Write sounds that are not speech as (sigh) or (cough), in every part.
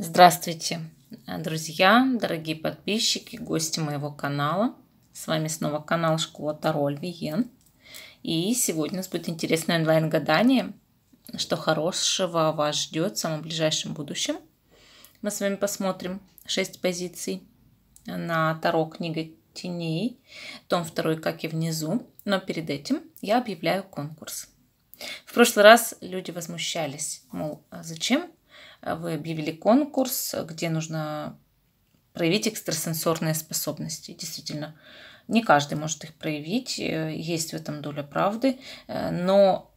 Здравствуйте, друзья, дорогие подписчики, гости моего канала. С вами снова канал Школа Таро Виен. И сегодня у нас будет интересное онлайн-гадание, что хорошего вас ждет в самом ближайшем будущем. Мы с вами посмотрим 6 позиций на Таро книга теней, том 2, как и внизу. Но перед этим я объявляю конкурс. В прошлый раз люди возмущались, мол, а зачем а вы объявили конкурс, где нужно проявить экстрасенсорные способности. Действительно, не каждый может их проявить, э, есть в этом доля правды, э, но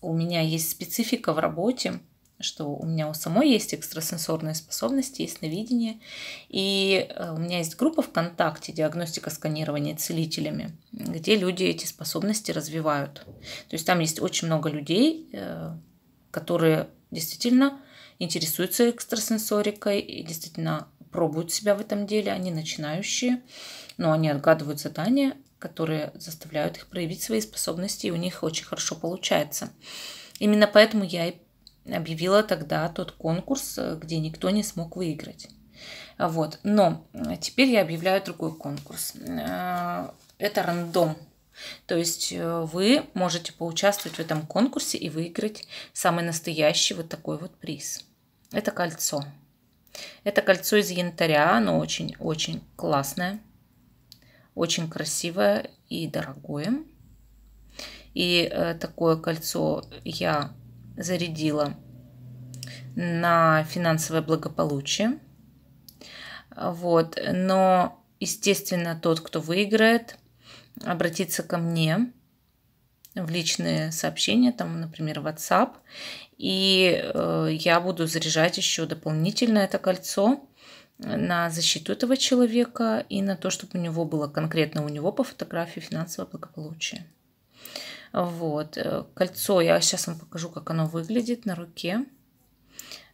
у меня есть специфика в работе, что у меня у самой есть экстрасенсорные способности, есть навидение. И э, у меня есть группа ВКонтакте «Диагностика сканирования целителями», где люди эти способности развивают. То есть там есть очень много людей, которые действительно интересуются экстрасенсорикой и действительно пробуют себя в этом деле. Они начинающие, но они отгадывают задания, которые заставляют их проявить свои способности, и у них очень хорошо получается. Именно поэтому я и объявила тогда тот конкурс, где никто не смог выиграть. Вот. Но теперь я объявляю другой конкурс. Э, это рандом то есть э, вы можете поучаствовать в этом конкурсе и выиграть самый настоящий вот такой вот приз. Это кольцо. Это кольцо из янтаря, оно очень-очень классное, очень красивое и дорогое. И э, такое кольцо я зарядила на финансовое благополучие. Вот. Но, естественно, тот, кто выиграет – обратиться ко мне в личные сообщения, там, например, WhatsApp, и э, я буду заряжать еще дополнительно это кольцо на защиту этого человека и на то, чтобы у него было конкретно у него по фотографии финансовое благополучие. Вот, э, кольцо я сейчас вам покажу, как оно выглядит на руке.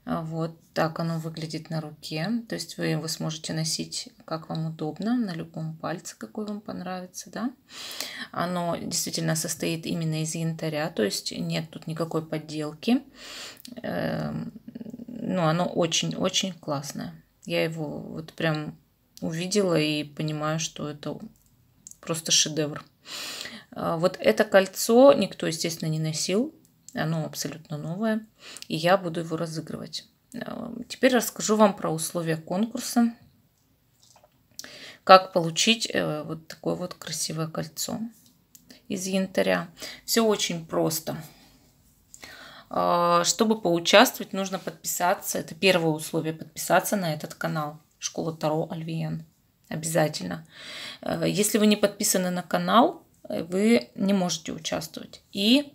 Вот так оно выглядит на руке. То есть вы его сможете носить как вам удобно, на любом пальце, какой вам понравится. Да? Оно действительно состоит именно из янтаря, то есть нет тут никакой подделки. Эм, Но ну, оно очень-очень классное. Я его вот прям увидела и понимаю, что это просто шедевр. А вот это кольцо никто, естественно, не носил оно абсолютно новое, и я буду его разыгрывать. Э, теперь расскажу вам про условия конкурса. Как получить э, вот такое вот красивое кольцо из янтаря. Все очень просто. Э, чтобы поучаствовать, нужно подписаться. Это первое условие. Подписаться на этот канал. Школа Таро Альвиен. Обязательно. Если вы не подписаны на канал, вы не можете участвовать. И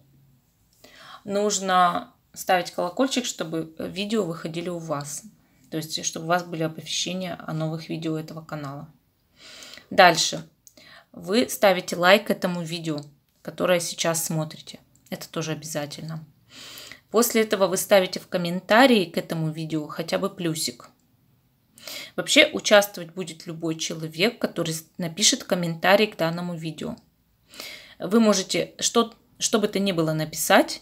нужно ставить колокольчик, чтобы э, видео выходили у вас. То есть, чтобы у вас были оповещения о новых видео этого канала. Дальше. Вы ставите лайк этому видео, которое сейчас смотрите. Это тоже обязательно. После этого вы ставите в комментарии к этому видео хотя бы плюсик. Вообще участвовать будет любой человек, который напишет комментарий к данному видео. Вы можете что, что бы то ни было написать,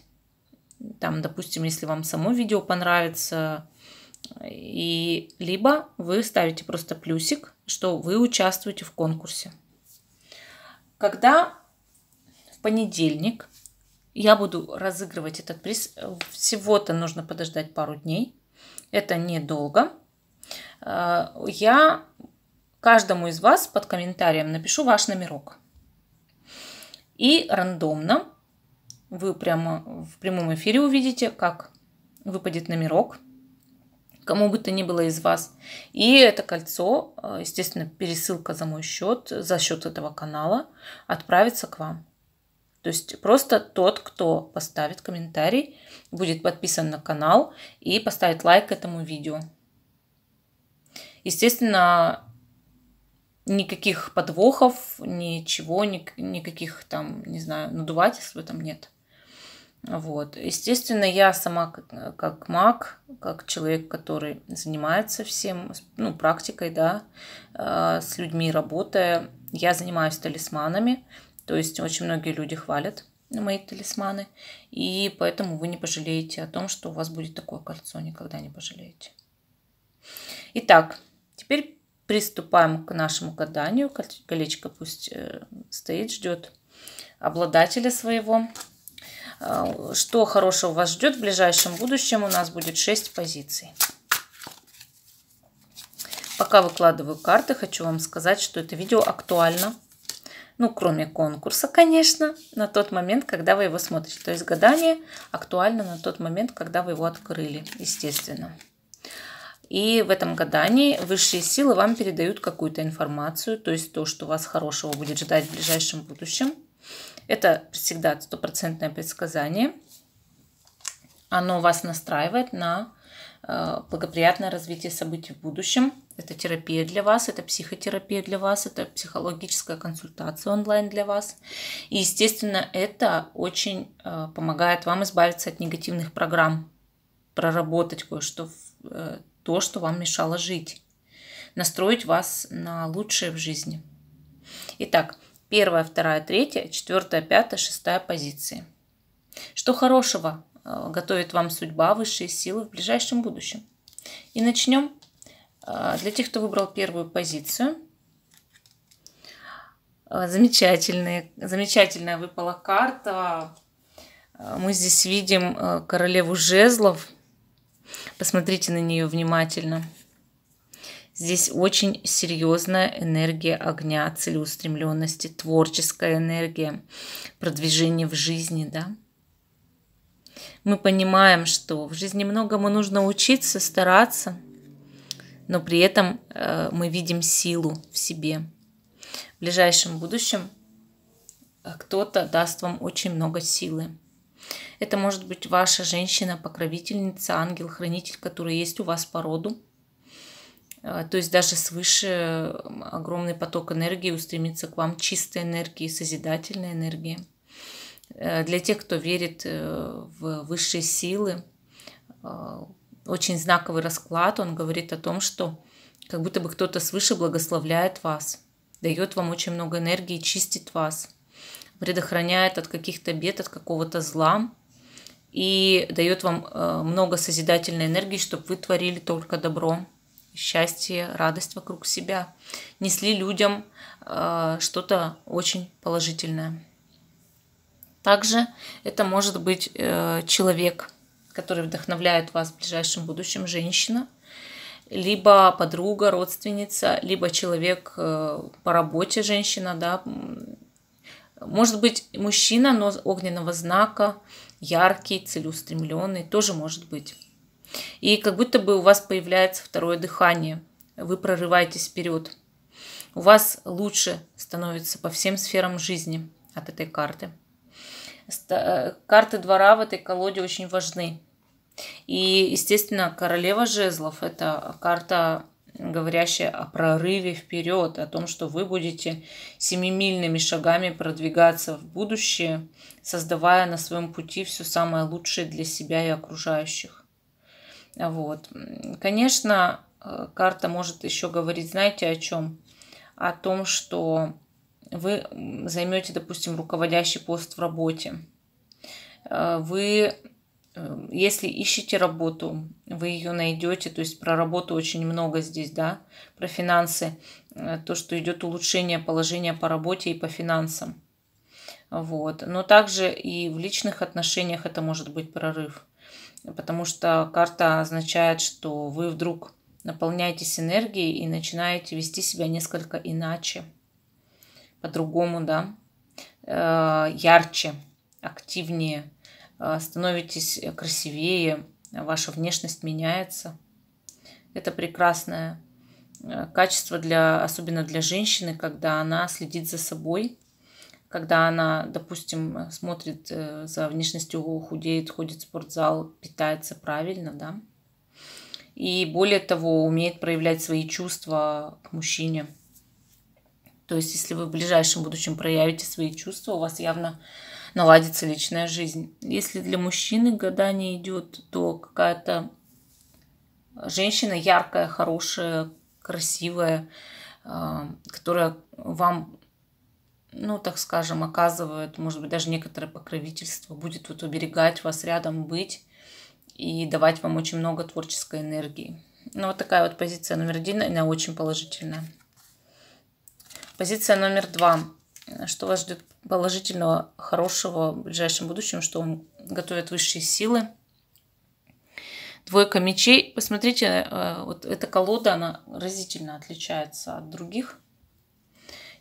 там, допустим, если вам само видео понравится, и либо вы ставите просто плюсик, что вы участвуете в конкурсе. Когда в понедельник я буду разыгрывать этот приз, всего-то нужно подождать пару дней, это недолго. Э, я каждому из вас под комментарием напишу ваш номерок. И рандомно вы прямо в прямом эфире увидите, как выпадет номерок, кому бы то ни было из вас. И это кольцо, э, естественно, пересылка за мой счет, за счет этого канала, отправится к вам. То есть просто тот, кто поставит комментарий, будет подписан на канал и поставит лайк этому видео. Естественно, никаких подвохов, ничего, никаких там, не знаю, надувательств в этом нет. Вот. Естественно, я сама как, маг, как человек, который занимается всем, ну, практикой, да, а, с людьми работая, я занимаюсь талисманами, то есть очень многие люди хвалят мои талисманы, и поэтому вы не пожалеете о том, что у вас будет такое кольцо, никогда не пожалеете. Итак, теперь приступаем к нашему гаданию. Колечко пусть э, стоит, ждет обладателя своего. Э, что хорошего вас ждет в ближайшем будущем? У нас будет 6 позиций. Пока выкладываю карты, хочу вам сказать, что это видео актуально. Ну, кроме конкурса, конечно, на тот момент, когда вы его смотрите. То есть гадание актуально на тот момент, когда вы его открыли, естественно. И в этом гадании высшие силы вам передают какую-то информацию, то есть то, что вас хорошего будет ждать в ближайшем будущем – это всегда стопроцентное предсказание. Оно вас настраивает на э, благоприятное развитие событий в будущем. Это терапия для вас, это психотерапия для вас, это психологическая консультация онлайн для вас. И, естественно, это очень э, помогает вам избавиться от негативных программ, проработать кое-что, э, то, что вам мешало жить, настроить вас на лучшее в жизни. Итак, Первая, вторая, третья, четвертая, пятая, шестая позиции. Что хорошего э, готовит вам судьба, высшие силы в ближайшем будущем? И начнем э, для тех, кто выбрал первую позицию. Э, замечательные, замечательная выпала карта. Мы здесь видим королеву жезлов. Посмотрите на нее внимательно. Здесь очень серьезная энергия огня, целеустремленности, творческая энергия, продвижение в жизни, да. Мы понимаем, что в жизни многому нужно учиться, стараться, но при этом э, мы видим силу в себе. В ближайшем будущем э, кто-то даст вам очень много силы. Это может быть ваша женщина-покровительница, ангел-хранитель, который есть у вас по роду. А, то есть даже свыше огромный поток энергии устремится к вам чистой энергии, созидательной энергии. Э, для тех, кто верит э, в высшие силы, э, очень знаковый расклад. Он говорит о том, что как будто бы кто-то свыше благословляет вас, дает вам очень много энергии, чистит вас, предохраняет от каких-то бед, от какого-то зла и дает вам много созидательной энергии, чтобы вы творили только добро счастье, радость вокруг себя, несли людям э, что-то очень положительное. Также это может быть э, человек, который вдохновляет вас в ближайшем будущем, женщина, либо подруга, родственница, либо человек э, по работе, женщина, да, может быть мужчина, но огненного знака, яркий, целеустремленный, тоже может быть. И как будто бы у вас появляется второе дыхание. Вы прорываетесь вперед. У вас лучше становится по всем сферам жизни от этой карты. Э, карты двора в этой колоде очень важны. И, естественно, королева жезлов – это карта, говорящая о прорыве вперед, о том, что вы будете семимильными шагами продвигаться в будущее, создавая на своем пути все самое лучшее для себя и окружающих. Вот. Конечно, э, карта может еще говорить, знаете, о чем? О том, что вы займете, допустим, руководящий пост в работе. Э, вы, э, если ищете работу, вы ее найдете, то есть про работу очень много здесь, да, про финансы, то, что идет улучшение положения по работе и по финансам. Вот. Но также и в личных отношениях это может быть прорыв потому что карта означает, что вы вдруг наполняетесь энергией и начинаете вести себя несколько иначе, по-другому, да, э, ярче, активнее, э, становитесь красивее, ваша внешность меняется. Это прекрасное э, качество для, особенно для женщины, когда она следит за собой когда она, допустим, смотрит э, за внешностью, худеет, ходит в спортзал, питается правильно, да, и более того, умеет проявлять свои чувства к мужчине. То есть, если вы в ближайшем будущем проявите свои чувства, у вас явно наладится личная жизнь. Если для мужчины гадание идет, то какая-то женщина яркая, хорошая, красивая, э, которая вам ну, так скажем, оказывают, может быть, даже некоторое покровительство, будет вот уберегать вас, рядом быть и давать вам очень много творческой энергии. Ну, вот такая вот позиция номер один, она очень положительная. Позиция номер два. Что вас ждет положительного, хорошего в ближайшем будущем, что вам готовят высшие силы. Двойка мечей. Посмотрите, э, вот эта колода, она разительно отличается от других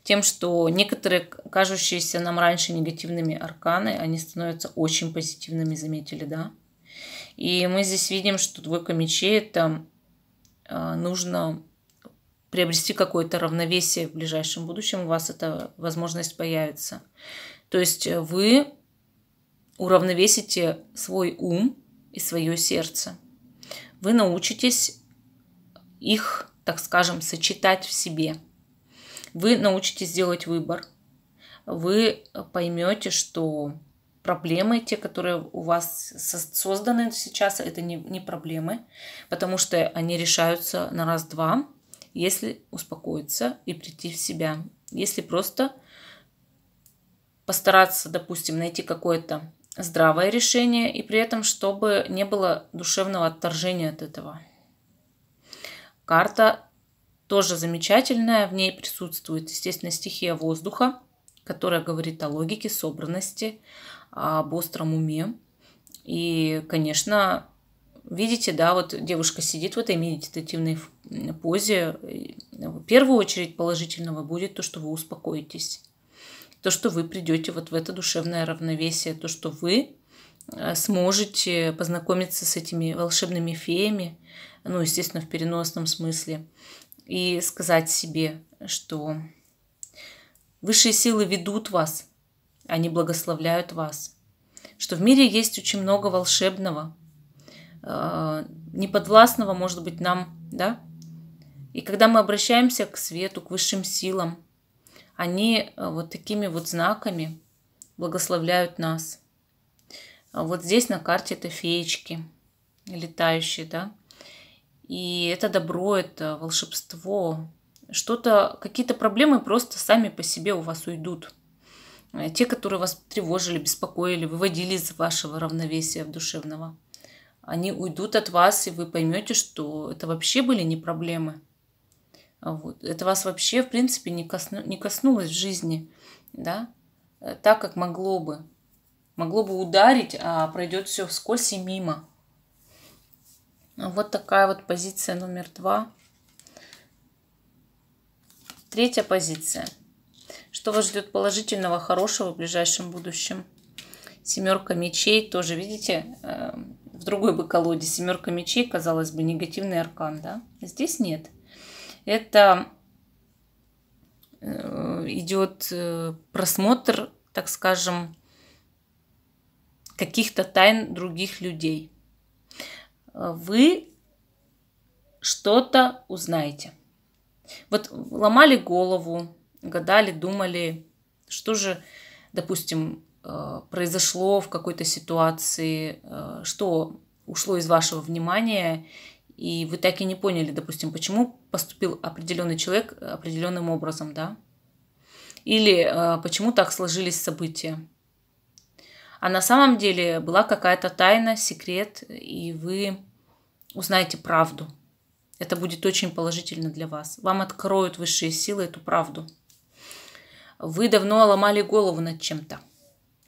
тем, что некоторые кажущиеся нам раньше негативными арканы, они становятся очень позитивными, заметили, да? И мы здесь видим, что двойка мечей – это а, нужно приобрести какое-то равновесие в ближайшем будущем, у вас эта возможность появится. То есть вы уравновесите свой ум и свое сердце. Вы научитесь их, так скажем, сочетать в себе – вы научитесь делать выбор. Вы поймете, что проблемы, те, которые у вас созданы сейчас, это не, не проблемы, потому что они решаются на раз-два, если успокоиться и прийти в себя. Если просто постараться, допустим, найти какое-то здравое решение, и при этом, чтобы не было душевного отторжения от этого. Карта тоже замечательная. В ней присутствует, естественно, стихия воздуха, которая говорит о логике, собранности, об остром уме. И, конечно, видите, да, вот девушка сидит в этой медитативной позе. В первую очередь положительного будет то, что вы успокоитесь, то, что вы придете вот в это душевное равновесие, то, что вы э, сможете познакомиться с этими волшебными феями, ну, естественно, в переносном смысле, и сказать себе, что высшие силы ведут вас, они благословляют вас, что в мире есть очень много волшебного, э, неподвластного, может быть, нам, да? И когда мы обращаемся к свету, к высшим силам, они э, вот такими вот знаками благословляют нас. Вот здесь на карте это феечки летающие, да? И это добро, это волшебство. Что-то, какие-то проблемы просто сами по себе у вас уйдут. Э, те, которые вас тревожили, беспокоили, выводили из вашего равновесия душевного, они уйдут от вас, и вы поймете, что это вообще были не проблемы. Вот. Это вас вообще, в принципе, не, косну, не коснулось в жизни, да, э, так, как могло бы. Могло бы ударить, а пройдет все вскользь и мимо. Вот такая вот позиция номер два. Третья позиция. Что вас ждет положительного, хорошего в ближайшем будущем? Семерка мечей тоже, видите, э, в другой бы колоде семерка мечей, казалось бы, негативный аркан, да? Здесь нет. Это э, идет э, просмотр, так скажем, каких-то тайн других людей вы что-то узнаете. Вот ломали голову, гадали, думали, что же, допустим, э, произошло в какой-то ситуации, э, что ушло из вашего внимания, и вы так и не поняли, допустим, почему поступил определенный человек э, определенным образом, да? Или почему так сложились события. А на самом деле была какая-то тайна, секрет, и вы узнаете правду. Это будет очень положительно для вас. Вам откроют высшие силы эту правду. Вы давно ломали голову над чем-то.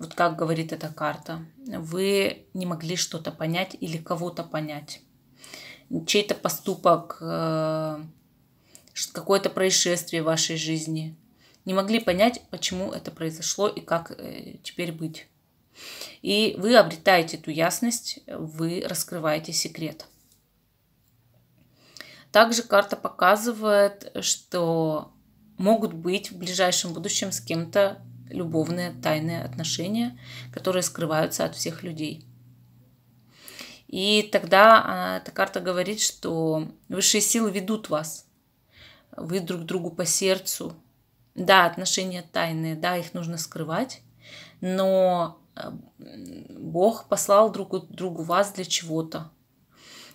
Вот как говорит эта карта. Вы не могли что-то понять или кого-то понять. Чей-то поступок, э, какое-то происшествие в вашей жизни. Не могли понять, почему это произошло и как э, теперь быть. И вы обретаете эту ясность, вы раскрываете секрет. Также карта показывает, что могут быть в ближайшем будущем с кем-то любовные тайные отношения, которые скрываются от всех людей. И тогда а, эта карта говорит, что высшие силы ведут вас. Вы друг другу по сердцу. Да, отношения тайные, да, их нужно скрывать, но Бог послал друг другу вас для чего-то.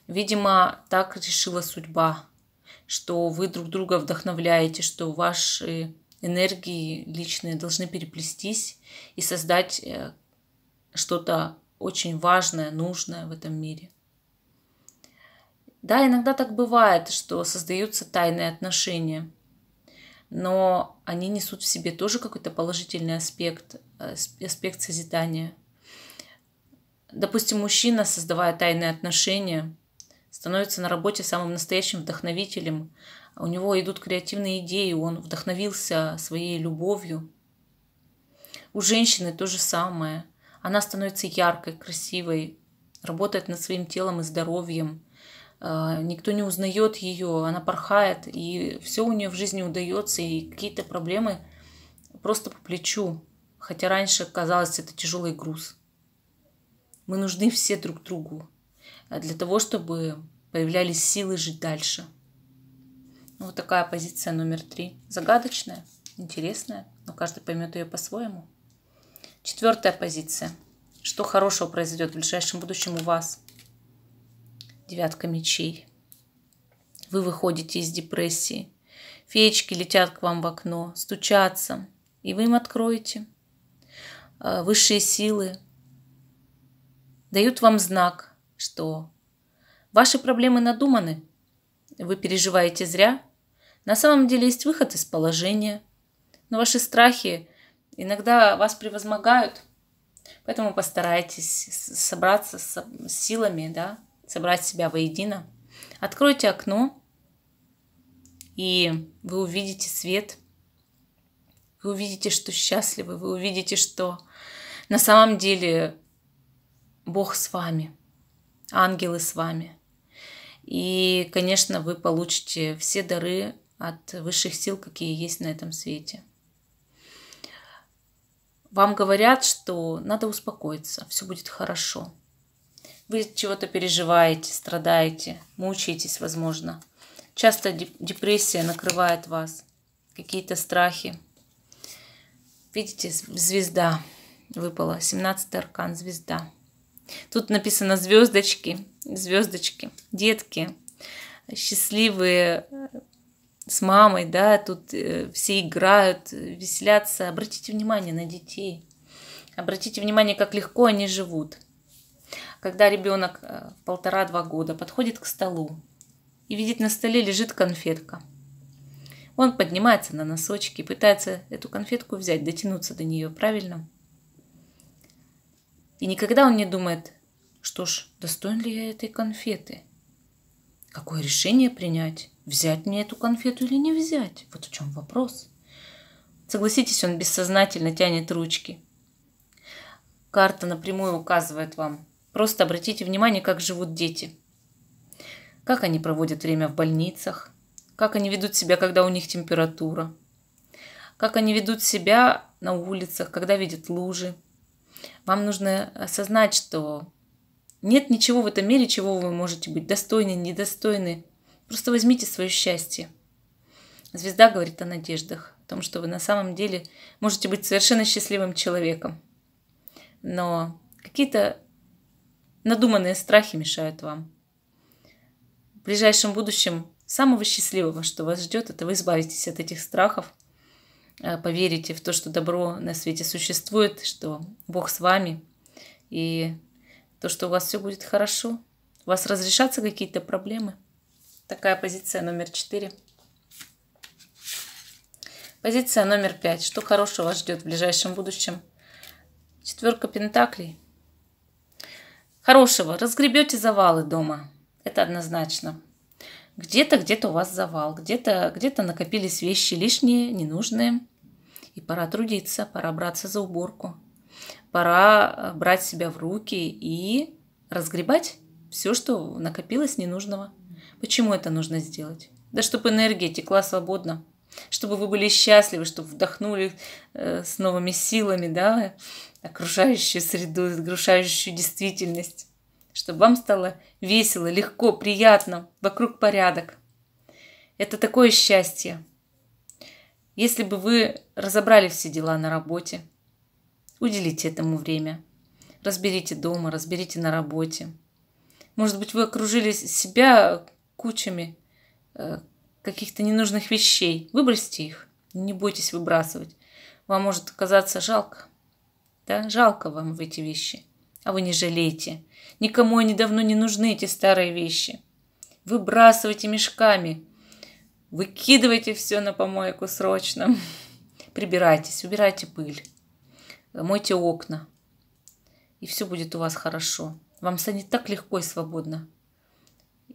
Видимо, так решила судьба, что вы друг друга вдохновляете, что ваши энергии личные должны переплестись и создать э, что-то очень важное, нужное в этом мире. Да, иногда так бывает, что создаются тайные отношения – но они несут в себе тоже какой-то положительный аспект, э, аспект созидания. Допустим, мужчина, создавая тайные отношения, становится на работе самым настоящим вдохновителем. У него идут креативные идеи, он вдохновился своей любовью. У женщины то же самое. Она становится яркой, красивой, работает над своим телом и здоровьем – а, никто не узнает ее, она порхает, и все у нее в жизни удается, и какие-то проблемы просто по плечу. Хотя раньше казалось это тяжелый груз. Мы нужны все друг другу для того, чтобы появлялись силы жить дальше. Ну, вот такая позиция номер три. Загадочная, интересная, но каждый поймет ее по-своему. Четвертая позиция. Что хорошего произойдет в ближайшем будущем у вас – девятка мечей. Вы выходите из депрессии. Феечки летят к вам в окно, стучатся, и вы им откроете. А, высшие силы дают вам знак, что ваши проблемы надуманы, вы переживаете зря. На самом деле есть выход из положения, но ваши страхи иногда вас превозмогают, поэтому постарайтесь собраться с силами, да, собрать себя воедино, откройте окно, и вы увидите свет, вы увидите, что счастливы, вы увидите, что на самом деле Бог с вами, ангелы с вами. И, конечно, вы получите все дары от высших сил, какие есть на этом свете. Вам говорят, что надо успокоиться, все будет хорошо. Вы чего-то переживаете, страдаете, мучаетесь, возможно. Часто депрессия накрывает вас, какие-то страхи. Видите, звезда выпала, 17 аркан, звезда. Тут написано звездочки, звездочки, детки, счастливые э, с мамой, да, тут э, все играют, веселятся. Обратите внимание на детей. Обратите внимание, как легко они живут. Когда ребенок э, полтора-два года подходит к столу и видит на столе лежит конфетка. Он поднимается на носочки, пытается эту конфетку взять, дотянуться до нее, правильно? И никогда он не думает, что ж, достоин ли я этой конфеты? Какое решение принять? Взять мне эту конфету или не взять? Вот в чем вопрос. Согласитесь, он бессознательно тянет ручки. Карта напрямую указывает вам, Просто обратите внимание, как живут дети. Как они проводят время в больницах, как они ведут себя, когда у них температура, как они ведут себя на улицах, когда видят лужи. Вам нужно осознать, что нет ничего в этом мире, чего вы можете быть достойны, недостойны. Просто возьмите свое счастье. Звезда говорит о надеждах, о том, что вы на самом деле можете быть совершенно счастливым человеком. Но какие-то Надуманные страхи мешают вам. В ближайшем будущем самого счастливого, что вас ждет, это вы избавитесь от этих страхов, э, поверите в то, что добро на свете существует, что Бог с вами, и то, что у вас все будет хорошо. У вас разрешатся какие-то проблемы. Такая позиция номер четыре. Позиция номер пять. Что хорошего вас ждет в ближайшем будущем? Четверка пентаклей – Хорошего, разгребете завалы дома. Это однозначно. Где-то, где-то у вас завал, где-то где накопились вещи лишние, ненужные. И пора трудиться, пора браться за уборку. Пора э, брать себя в руки и разгребать все, что накопилось ненужного. Почему это нужно сделать? Да чтобы энергия текла свободно чтобы вы были счастливы, чтобы вдохнули э, с новыми силами, да, окружающую среду, окружающую действительность, чтобы вам стало весело, легко, приятно, вокруг порядок. Это такое счастье. Если бы вы разобрали все дела на работе, уделите этому время. Разберите дома, разберите на работе. Может быть, вы окружили себя кучами э, каких-то ненужных вещей. Выбросьте их. Не бойтесь выбрасывать. Вам может казаться жалко. Да, жалко вам в эти вещи. А вы не жалеете Никому они давно не нужны, эти старые вещи. Выбрасывайте мешками. Выкидывайте все на помойку срочно. (laughs) Прибирайтесь, убирайте пыль. Мойте окна. И все будет у вас хорошо. Вам станет так легко и свободно.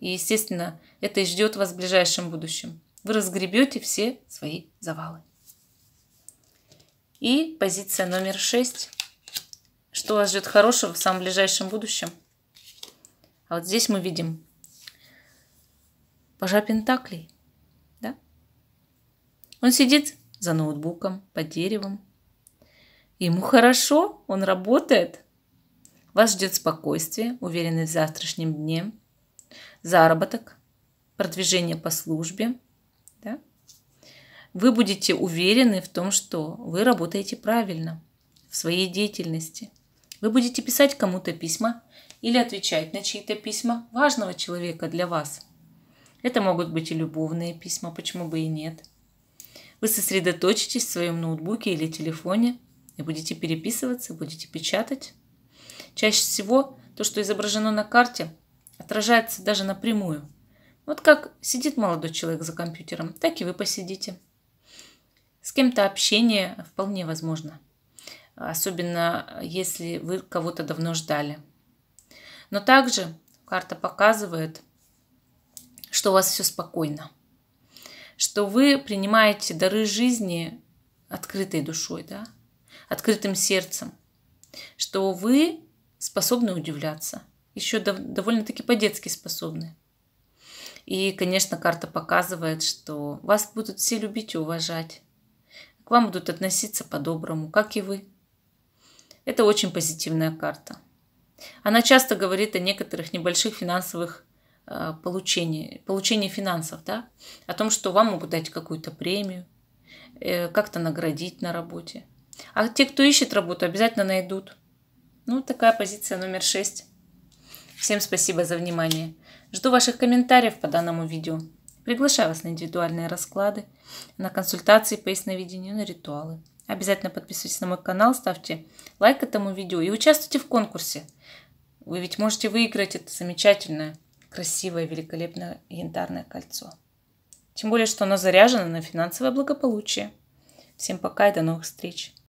И, естественно, это и ждет вас в ближайшем будущем. Вы разгребете все свои завалы. И позиция номер шесть, Что вас ждет хорошего в самом ближайшем будущем? А вот здесь мы видим пожа пентаклей. Да? Он сидит за ноутбуком, под деревом. Ему хорошо, он работает. Вас ждет спокойствие, уверенность в завтрашнем дне – заработок, продвижение по службе, да, вы будете уверены в том, что вы работаете правильно в своей деятельности. Вы будете писать кому-то письма или отвечать на чьи-то письма важного человека для вас. Это могут быть и любовные письма, почему бы и нет. Вы сосредоточитесь в своем ноутбуке или телефоне и будете переписываться, будете печатать. Чаще всего то, что изображено на карте – отражается даже напрямую. Вот как сидит молодой человек за компьютером, так и вы посидите. С кем-то общение вполне возможно, особенно если вы кого-то давно ждали. Но также карта показывает, что у вас все спокойно, что вы принимаете дары жизни открытой душой, да? открытым сердцем, что вы способны удивляться – еще довольно-таки по-детски способны. И, конечно, карта показывает, что вас будут все любить и уважать. К вам будут относиться по-доброму, как и вы. Это очень позитивная карта. Она часто говорит о некоторых небольших финансовых э, получениях, получении финансов, да? о том, что вам могут дать какую-то премию, э, как-то наградить на работе. А те, кто ищет работу, обязательно найдут. Ну, такая позиция номер шесть. Всем спасибо за внимание. Жду ваших комментариев по данному видео. Приглашаю вас на индивидуальные расклады, на консультации по ясновидению, на ритуалы. Обязательно подписывайтесь на мой канал, ставьте лайк этому видео и участвуйте в конкурсе. Вы ведь можете выиграть это замечательное, красивое, великолепное янтарное кольцо. Тем более, что оно заряжено на финансовое благополучие. Всем пока и до новых встреч!